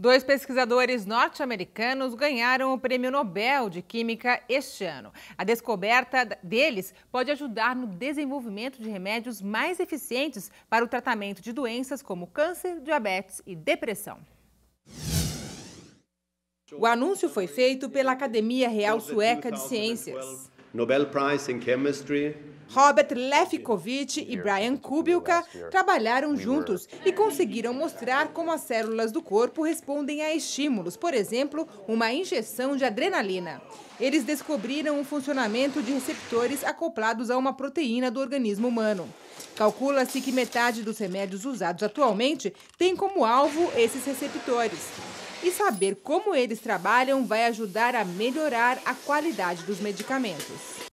Dois pesquisadores norte-americanos ganharam o Prêmio Nobel de Química este ano. A descoberta deles pode ajudar no desenvolvimento de remédios mais eficientes para o tratamento de doenças como câncer, diabetes e depressão. O anúncio foi feito pela Academia Real Sueca de Ciências. Nobel Prize in Chemistry Robert Lefkovitch e Brian Kubilka trabalharam juntos e conseguiram mostrar como as células do corpo respondem a estímulos, por exemplo, uma injeção de adrenalina. Eles descobriram o funcionamento de receptores acoplados a uma proteína do organismo humano. Calcula-se que metade dos remédios usados atualmente tem como alvo esses receptores. E saber como eles trabalham vai ajudar a melhorar a qualidade dos medicamentos.